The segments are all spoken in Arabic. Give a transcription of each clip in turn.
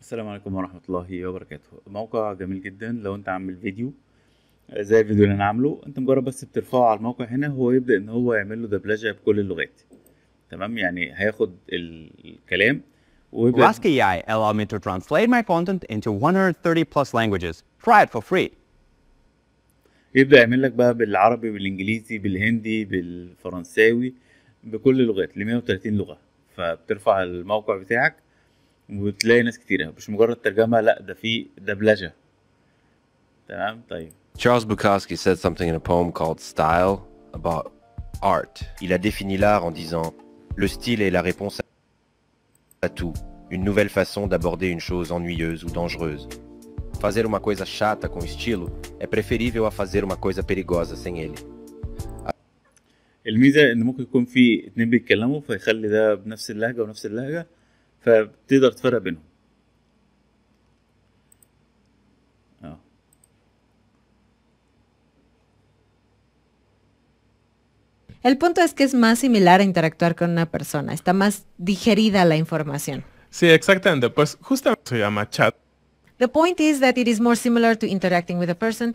السلام عليكم ورحمة الله وبركاته موقع جميل جدا لو انت عامل فيديو آه، زي الفيديو اللي انا عامله انت مجرد بس بترفعه على الموقع هنا هو يبدأ ان هو يعمل له دبلجة بكل اللغات تمام يعني هياخد الكلام ويبدأ AI allow me to translate my content into 130 plus languages. Try it for free. يبدأ يعمل لك بقى بالعربي بالانجليزي بالهندي بالفرنساوي بكل اللغات ل 130 لغة فبترفع الموقع بتاعك وتلاقي ناس كتيرة مش مجرد ترجمة لا ده في دبلجة تمام طيب Charles Bukowski said something in a poem called Style about art. Il a défini l'art en disant Le style est la réponse a tudo, uma nova façon d'aborder une chose ennuyeuse ou dangereuse. Fazer uma coisa chata com estilo é preferível a fazer uma coisa perigosa sem ele. الميزة إن ممكن يكون في اتنين بيتكلموا فيخلي ده بنفس اللهجة ونفس اللهجة فبتقدر تفرق بينهم اه El punto es que es más similar a interactuar con una persona, está más digerida la información. Sí, exactamente. Pues justamente se llama chat. The point is that it is more similar to interacting with a person.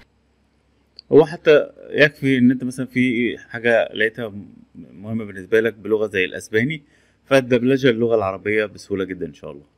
هو حتى يكفي ان انت مثلا في حاجه لقيتها مهمه بالنسبه لك بلغه زي الاسباني فالدبلجه للغه العربيه بسهوله جدا ان شاء الله